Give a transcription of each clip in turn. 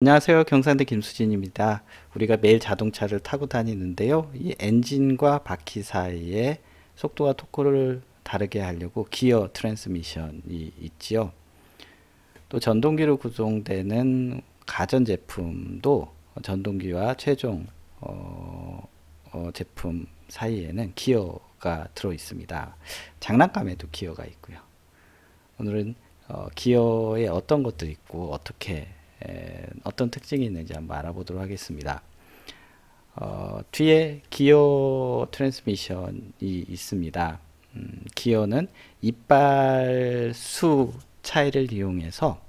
안녕하세요. 경상대 김수진입니다. 우리가 매일 자동차를 타고 다니는데요. 이 엔진과 바퀴 사이에 속도와 토크를 다르게 하려고 기어 트랜스미션이 있지요. 또 전동기로 구성되는 가전 제품도 전동기와 최종 어, 어, 제품 사이에는 기어가 들어 있습니다. 장난감에도 기어가 있고요. 오늘은 어, 기어에 어떤 것들이 있고 어떻게 어떤 특징이 있는지 한번 알아보도록 하겠습니다. 어, 뒤에 기어 트랜스미션이 있습니다. 음, 기어는 이빨 수 차이를 이용해서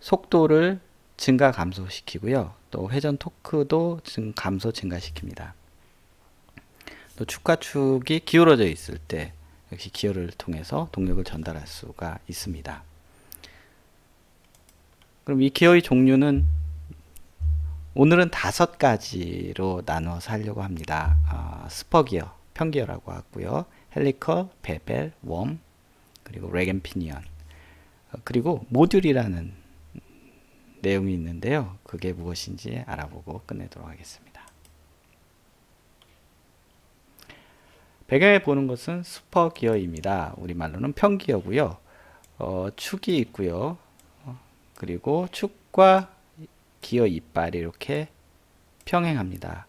속도를 증가 감소시키고요. 또 회전 토크도 증, 감소 증가시킵니다. 또 축과축이 기울어져 있을 때 역시 기어를 통해서 동력을 전달할 수가 있습니다. 그럼 이 케어의 종류는 오늘은 다섯 가지로 나눠서 하려고 합니다. 아, 스퍼 기어, 편기어라고 하고요. 헬리커, 베벨, 웜, 그리고 레겐피니언, 어, 그리고 모듈이라는 내용이 있는데요. 그게 무엇인지 알아보고 끝내도록 하겠습니다. 배경에 보는 것은 스퍼 기어입니다. 우리말로는 편기어고요. 어, 축이 있고요. 그리고 축과 기어 이빨이 렇게 평행합니다.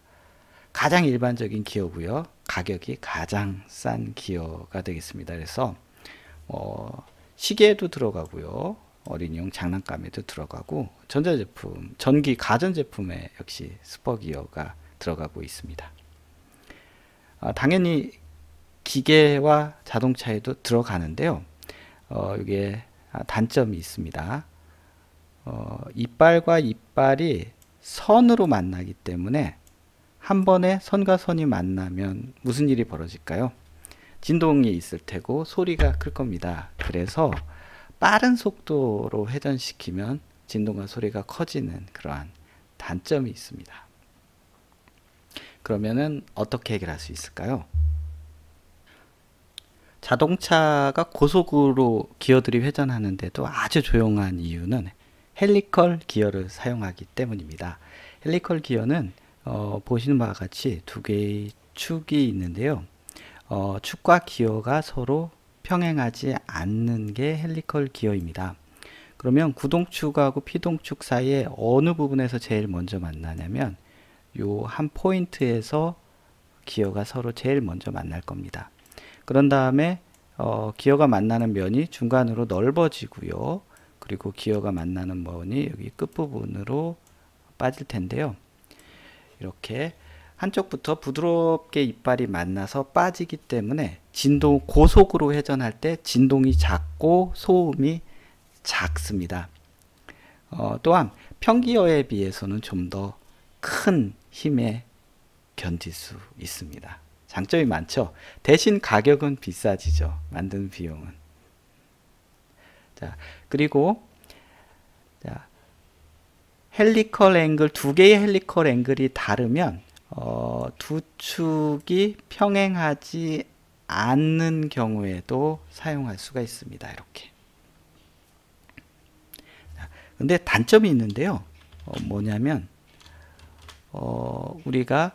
가장 일반적인 기어고요. 가격이 가장 싼 기어가 되겠습니다. 그래서 어, 시계도 들어가고요. 어린이용 장난감에도 들어가고 전자제품, 전기 가전제품에 역시 스퍼기어가 들어가고 있습니다. 아, 당연히 기계와 자동차에도 들어가는데요. 어, 이게 단점이 있습니다. 어, 이빨과 이빨이 선으로 만나기 때문에 한 번에 선과 선이 만나면 무슨 일이 벌어질까요? 진동이 있을 테고 소리가 클 겁니다. 그래서 빠른 속도로 회전시키면 진동과 소리가 커지는 그러한 단점이 있습니다. 그러면은 어떻게 해결할 수 있을까요? 자동차가 고속으로 기어들이 회전하는데도 아주 조용한 이유는 헬리컬 기어를 사용하기 때문입니다. 헬리컬 기어는 어, 보시는 바와 같이 두 개의 축이 있는데요. 어, 축과 기어가 서로 평행하지 않는 게 헬리컬 기어입니다. 그러면 구동축하고 피동축 사이에 어느 부분에서 제일 먼저 만나냐면 요 한 포인트에서 기어가 서로 제일 먼저 만날 겁니다. 그런 다음에 어, 기어가 만나는 면이 중간으로 넓어지고요. 그리고 기어가 만나는 머니 여기 끝부분으로 빠질 텐데요. 이렇게 한쪽부터 부드럽게 이빨이 만나서 빠지기 때문에 진동 고속으로 회전할 때 진동이 작고 소음이 작습니다. 어, 또한 평기어에 비해서는 좀 더 큰 힘에 견딜 수 있습니다. 장점이 많죠. 대신 가격은 비싸지죠. 만든 비용은. 자, 그리고 자, 헬리컬 앵글 두 개의 헬리컬 앵글이 다르면 어, 두 축이 평행하지 않는 경우에도 사용할 수가 있습니다. 이렇게. 근데 단점이 있는데요. 어, 뭐냐면 어, 우리가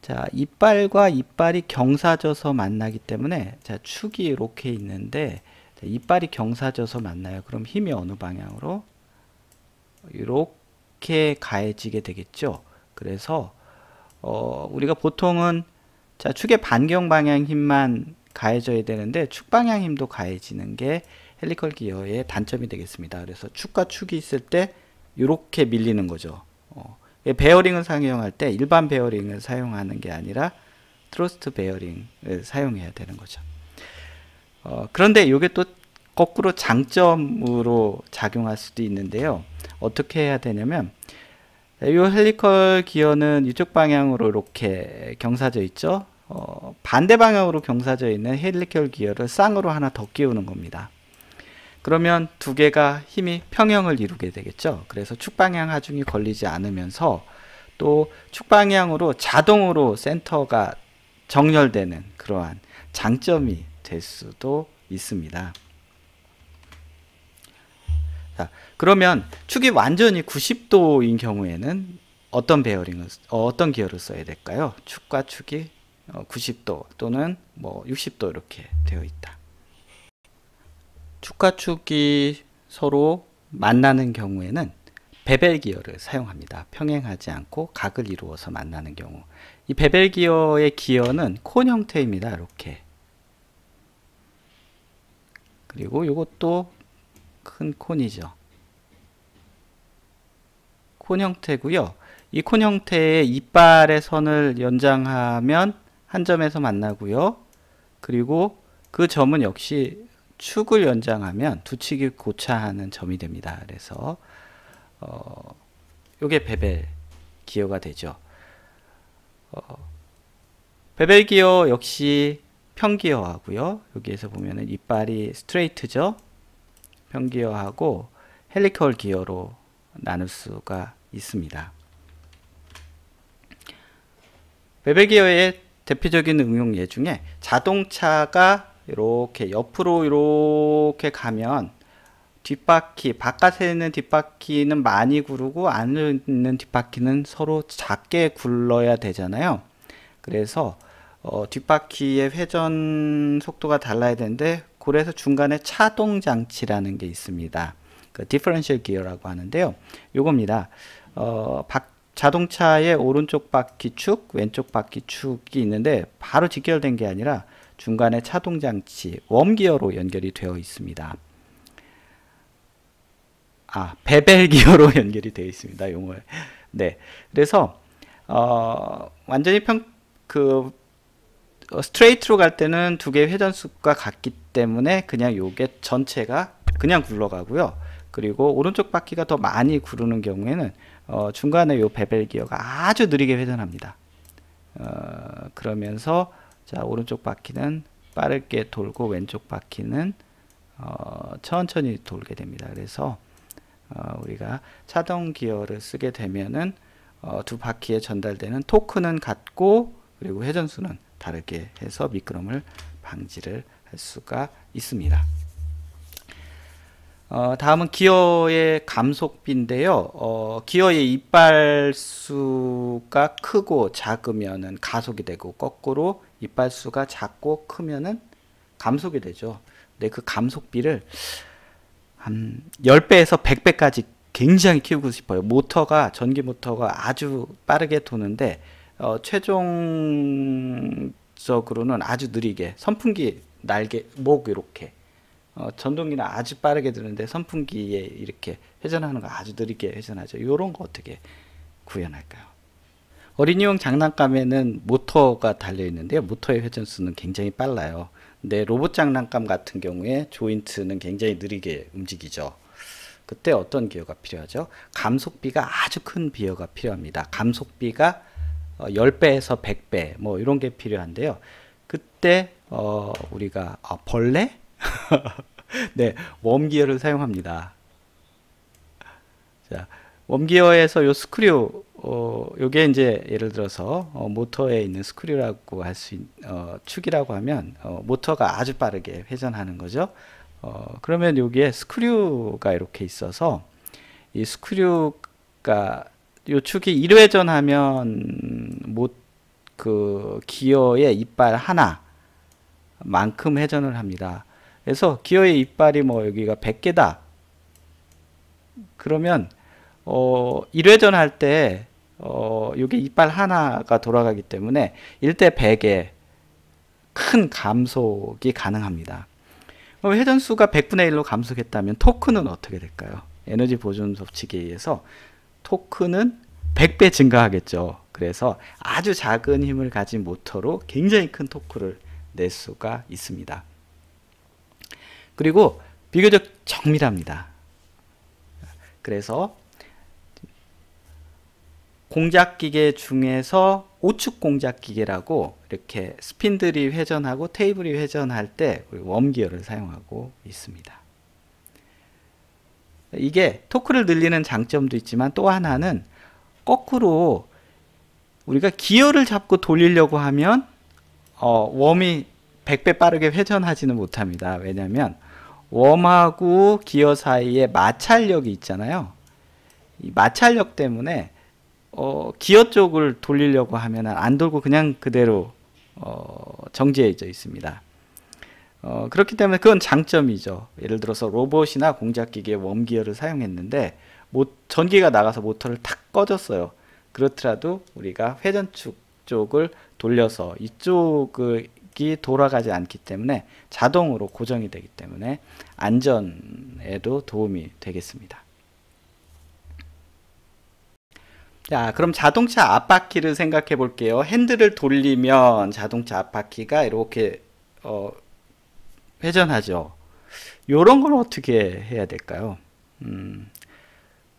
자 이빨과 이빨이 경사져서 만나기 때문에 자 축이 이렇게 있는데 이빨이 경사져서 만나요. 그럼 힘이 어느 방향으로? 이렇게 가해지게 되겠죠. 그래서 어, 우리가 보통은 자, 축의 반경 방향 힘만 가해져야 되는데 축 방향 힘도 가해지는 게 헬리컬 기어의 단점이 되겠습니다. 그래서 축과 축이 있을 때 이렇게 밀리는 거죠. 어, 예, 베어링을 사용할 때 일반 베어링을 사용하는 게 아니라 트러스트 베어링을 사용해야 되는 거죠. 어, 그런데 이게 또 거꾸로 장점으로 작용할 수도 있는데요. 어떻게 해야 되냐면 이 헬리컬 기어는 이쪽 방향으로 이렇게 경사져 있죠. 어, 반대 방향으로 경사져 있는 헬리컬 기어를 쌍으로 하나 더 끼우는 겁니다. 그러면 두 개가 힘이 평형을 이루게 되겠죠. 그래서 축방향 하중이 걸리지 않으면서 또 축방향으로 자동으로 센터가 정렬되는 그러한 장점이 될 수도 있습니다. 자, 그러면 축이 완전히 90도인 경우에는 어떤 베어링을 어, 어떤 기어를 써야 될까요? 축과 축이 90도 어, 또는 뭐 60도 이렇게 되어 있다. 축과 축이 서로 만나는 경우에는 베벨 기어를 사용합니다. 평행하지 않고 각을 이루어서 만나는 경우. 이 베벨 기어의 기어는 콘 형태입니다. 이렇게 그리고 이것도 큰 콘이죠. 콘 형태고요. 이 콘 형태의 이빨의 선을 연장하면 한 점에서 만나고요. 그리고 그 점은 역시 축을 연장하면 두치기 고차하는 점이 됩니다. 그래서 어, 요게 베벨 기어가 되죠. 어, 베벨 기어 역시 평기어하고요. 여기에서 보면은 이빨이 스트레이트죠. 평기어하고 헬리컬 기어로 나눌 수가 있습니다. 베베 기어의 대표적인 응용 예 중에 자동차가 이렇게 옆으로 이렇게 가면 뒷바퀴 바깥에 있는 뒷바퀴는 많이 구르고 안에 있는 뒷바퀴는 서로 작게 굴러야 되잖아요. 그래서 어, 뒷바퀴의 회전 속도가 달라야 되는데 그래서 중간에 차동 장치라는 게 있습니다. 그 디퍼런셜 기어라고 하는데요. 요겁니다. 어, 박, 자동차의 오른쪽 바퀴 축, 왼쪽 바퀴 축이 있는데 바로 직결된 게 아니라 중간에 차동 장치 웜기어로 연결이 되어 있습니다. 아, 베벨 기어로 연결이 되어 있습니다. 용어 네. 그래서 어, 완전히 평그 어, 스트레이트로 갈 때는 두 개의 회전수가 같기 때문에 그냥 요게 전체가 그냥 굴러가고요. 그리고 오른쪽 바퀴가 더 많이 구르는 경우에는 어, 중간에 요 베벨 기어가 아주 느리게 회전합니다. 어, 그러면서 자 오른쪽 바퀴는 빠르게 돌고 왼쪽 바퀴는 어, 천천히 돌게 됩니다. 그래서 어, 우리가 차동 기어를 쓰게 되면은 어, 두 바퀴에 전달되는 토크는 같고 그리고 회전수는 다르게 해서 미끄럼을 방지를 할 수가 있습니다. 어, 다음은 기어의 감속비인데요. 어, 기어의 이빨수가 크고 작으면 가속이 되고 거꾸로 이빨수가 작고 크면 감속이 되죠. 근데 그 감속비를 한 10배에서 100배까지 굉장히 키우고 싶어요. 모터가 전기 모터가 아주 빠르게 도는데 어, 최종적으로는 아주 느리게 선풍기 날개 목 이렇게 어, 전동기는 아주 빠르게 드는데 선풍기에 이렇게 회전하는 거 아주 느리게 회전하죠. 이런 거 어떻게 구현할까요? 어린이용 장난감에는 모터가 달려 있는데요. 모터의 회전수는 굉장히 빨라요. 근데 로봇 장난감 같은 경우에 조인트는 굉장히 느리게 움직이죠. 그때 어떤 기어가 필요하죠? 감속비가 아주 큰 비어가 필요합니다. 감속비가 어, 10배에서 100배 뭐 이런 게 필요한데요. 그때 어, 우리가 아, 벌레? 네, 웜기어를 사용합니다. 자, 웜기어에서 요 스크류 어, 요게 이제 예를 들어서 어, 모터에 있는 스크류라고 할수 어, 축이라고 하면 어, 모터가 아주 빠르게 회전하는 거죠. 어, 그러면 여기에 스크류가 이렇게 있어서 이 스크류가 요축이 1회전 하면 못 그 기어의 이빨 하나만큼 회전을 합니다. 그래서 기어의 이빨이 뭐 여기가 100개다. 그러면 어 1회전 할때어 여기 이빨 하나가 돌아가기 때문에 1대 100의 큰 감속이 가능합니다. 그럼 회전수가 100분의 1로 감소했다면 토크는 어떻게 될까요? 에너지 보존 법칙에 의해서 토크는 100배 증가하겠죠. 그래서 아주 작은 힘을 가진 모터로 굉장히 큰 토크를 낼 수가 있습니다. 그리고 비교적 정밀합니다. 그래서 공작기계 중에서 오축 공작기계라고 이렇게 스핀들이 회전하고 테이블이 회전할 때 웜기어를 사용하고 있습니다. 이게 토크를 늘리는 장점도 있지만 또 하나는 거꾸로 우리가 기어를 잡고 돌리려고 하면 어, 웜이 100배 빠르게 회전하지는 못합니다. 왜냐하면 웜하고 기어 사이에 마찰력이 있잖아요. 이 마찰력 때문에 어, 기어 쪽을 돌리려고 하면 안 돌고 그냥 그대로 어, 정지해져 있습니다. 어, 그렇기 때문에 그건 장점이죠. 예를 들어서 로봇이나 공작기계 웜기어를 사용했는데 모, 전기가 나가서 모터를 탁 꺼졌어요. 그렇더라도 우리가 회전축 쪽을 돌려서 이쪽이 돌아가지 않기 때문에 자동으로 고정이 되기 때문에 안전에도 도움이 되겠습니다. 자, 그럼 자동차 앞바퀴를 생각해 볼게요. 핸들을 돌리면 자동차 앞바퀴가 이렇게 어, 회전하죠. 요런 걸 어떻게 해야 될까요? 음,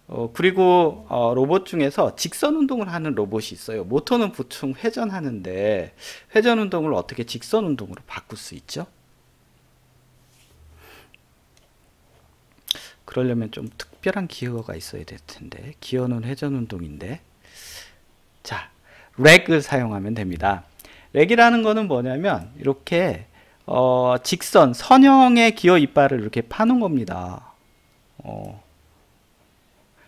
어, 그리고 어, 로봇 중에서 직선 운동을 하는 로봇이 있어요. 모터는 보통 회전하는데 회전 운동을 어떻게 직선 운동으로 바꿀 수 있죠? 그러려면 좀 특별한 기어가 있어야 될 텐데 기어는 회전 운동인데 자 렉을 사용하면 됩니다. 렉이라는 거는 뭐냐면 이렇게 어, 직선, 선형의 기어 이빨을 이렇게 파는 겁니다. 어.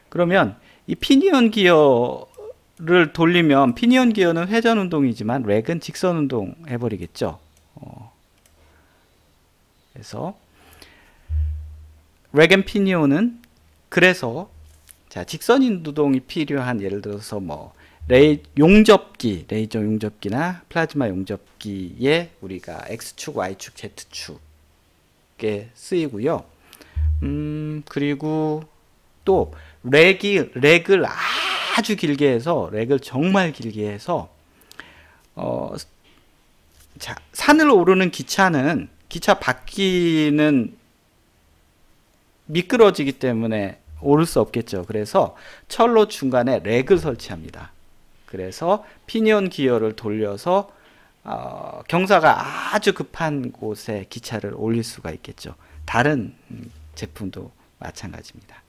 그러면 이 피니언 기어를 돌리면 피니언 기어는 회전 운동이지만 렉은 직선 운동 해버리겠죠. 어. 그래서 렉 앤 피니언은 그래서 자 직선 운동이 필요한 예를 들어서 뭐 레이 용접기, 레이저 용접기나 플라즈마 용접기에 우리가 X축, Y축, Z축에 쓰이고요. 음, 그리고 또 렉이, 렉을 아주 길게 해서, 렉을 정말 길게 해서, 어, 자, 산을 오르는 기차는 기차 바퀴는 미끄러지기 때문에 오를 수 없겠죠. 그래서 철로 중간에 렉을 설치합니다. 그래서 피니언 기어를 돌려서 어, 경사가 아주 급한 곳에 기차를 올릴 수가 있겠죠. 다른 제품도 마찬가지입니다.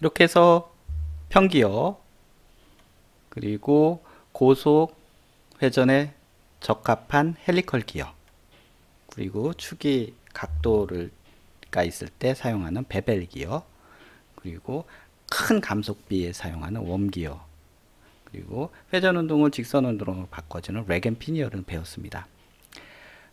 이렇게 해서 평기어 그리고 고속 회전에 적합한 헬리컬 기어 그리고 축이 각도를 가 있을 때 사용하는 베벨 기어 그리고 큰 감속비에 사용하는 웜기어 그리고 회전운동을 직선운동으로 바꿔주는 렉앤피니어를 배웠습니다.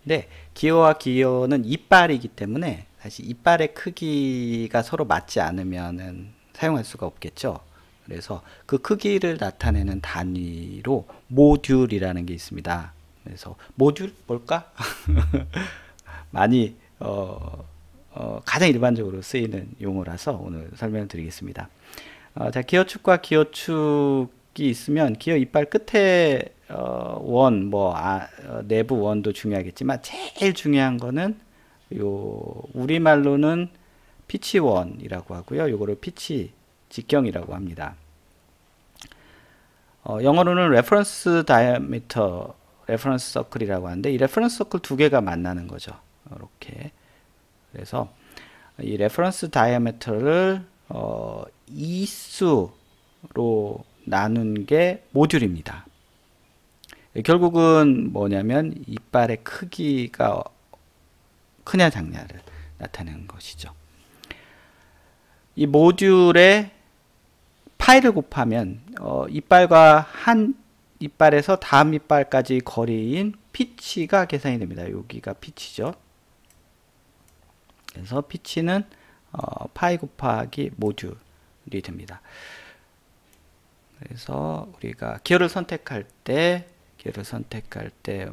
근데 기어와 기어는 이빨이기 때문에 사실 이빨의 크기가 서로 맞지 않으면 사용할 수가 없겠죠. 그래서 그 크기를 나타내는 단위로 모듈이라는 게 있습니다. 그래서 모듈 뭘까? 많이 어, 어, 가장 일반적으로 쓰이는 용어라서 오늘 설명을 드리겠습니다. 어, 자, 기어축과 기어축이 있으면 기어 이빨 끝에 어, 원, 뭐 아, 어, 내부 원도 중요하겠지만 제일 중요한 거는 요 우리말로는 피치 원이라고 하고요. 요거를 피치 직경이라고 합니다. 어, 영어로는 레퍼런스 다이아미터, 레퍼런스 서클이라고 하는데 이 레퍼런스 서클 두 개가 만나는 거죠. 이렇게 그래서 이 레퍼런스 다이아메터를 어, 이수로 나눈 게 모듈입니다. 결국은 뭐냐면 이빨의 크기가 크냐 작냐를 나타내는 것이죠. 이 모듈의 파이를 곱하면 어, 이빨과 한 이빨에서 다음 이빨까지 거리인 피치가 계산이 됩니다. 여기가 피치죠. 그래서 피치는 어, 파이 곱하기 모듈이 됩니다. 그래서 우리가 기어를 선택할 때 기어를 선택할 때요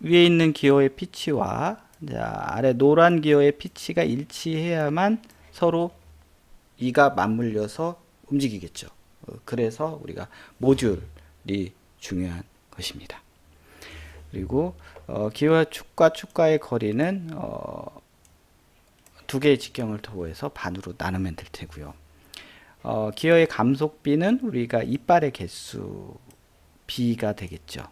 위에 있는 기어의 피치와 아래 노란 기어의 피치가 일치해야만 서로 이가 맞물려서 움직이겠죠. 어, 그래서 우리가 모듈이 중요한 것입니다. 그리고 어, 기와 축과 축과의 거리는 어, 두 개의 직경을 도해서 반으로 나누면 될 테고요. 어, 기어의 감속비는 우리가 이빨의 개수 비가 되겠죠.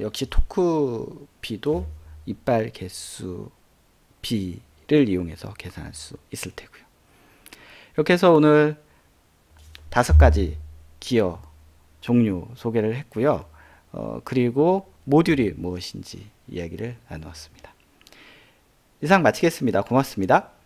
역시 토크 비도 이빨 개수 비를 이용해서 계산할 수 있을 테고요. 이렇게 해서 오늘 다섯 가지 기어 종류 소개를 했고요. 어, 그리고 모듈이 무엇인지 이야기를 나누었습니다. 이상 마치겠습니다. 고맙습니다.